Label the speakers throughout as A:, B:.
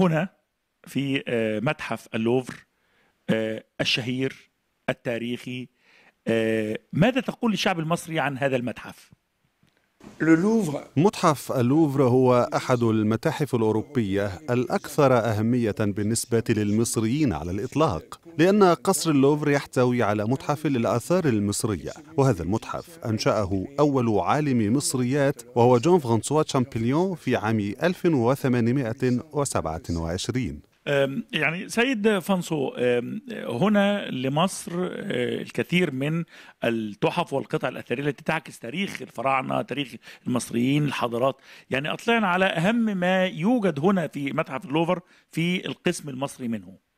A: هنا في آه، متحف اللوفر آه، الشهير التاريخي آه، ماذا تقول للشعب المصري عن هذا المتحف؟
B: متحف اللوفر هو احد المتاحف الاوروبيه الاكثر اهميه بالنسبه للمصريين على الاطلاق لان قصر اللوفر يحتوي على متحف للاثار المصريه وهذا المتحف انشاه اول عالم مصريات وهو جون فرانسوا شامبليون في عام 1827
A: يعني سيد فانسو هنا لمصر أه، الكثير من التحف والقطع الاثريه التي تعكس تاريخ الفراعنه تاريخ المصريين الحضارات يعني اطلعنا على اهم ما يوجد هنا في متحف اللوفر في القسم المصري منه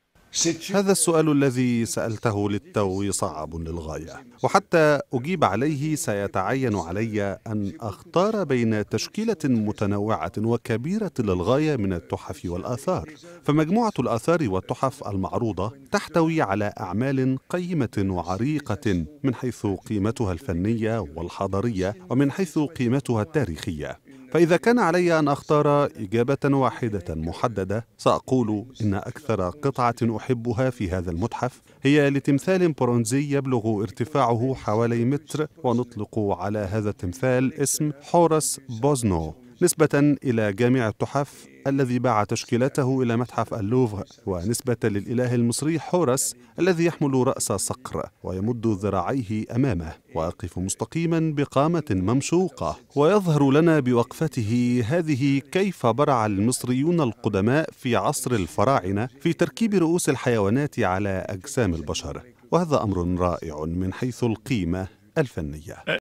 B: هذا السؤال الذي سألته للتو صعب للغاية وحتى أجيب عليه سيتعين علي أن أختار بين تشكيلة متنوعة وكبيرة للغاية من التحف والآثار فمجموعة الآثار والتحف المعروضة تحتوي على أعمال قيمة وعريقة من حيث قيمتها الفنية والحضارية ومن حيث قيمتها التاريخية فإذا كان علي أن أختار إجابة واحدة محددة سأقول إن أكثر قطعة أحبها في هذا المتحف هي لتمثال برونزي يبلغ ارتفاعه حوالي متر ونطلق على هذا التمثال اسم حورس بوزنو نسبة إلى جامع التحف الذي باع تشكيلته إلى متحف اللوفر ونسبة للإله المصري حورس الذي يحمل رأس صقر ويمد ذراعيه أمامه واقف مستقيما بقامة ممشوقة ويظهر لنا بوقفته هذه كيف برع المصريون القدماء في عصر الفراعنة في تركيب رؤوس الحيوانات على أجسام البشر وهذا أمر رائع من حيث القيمة الفنية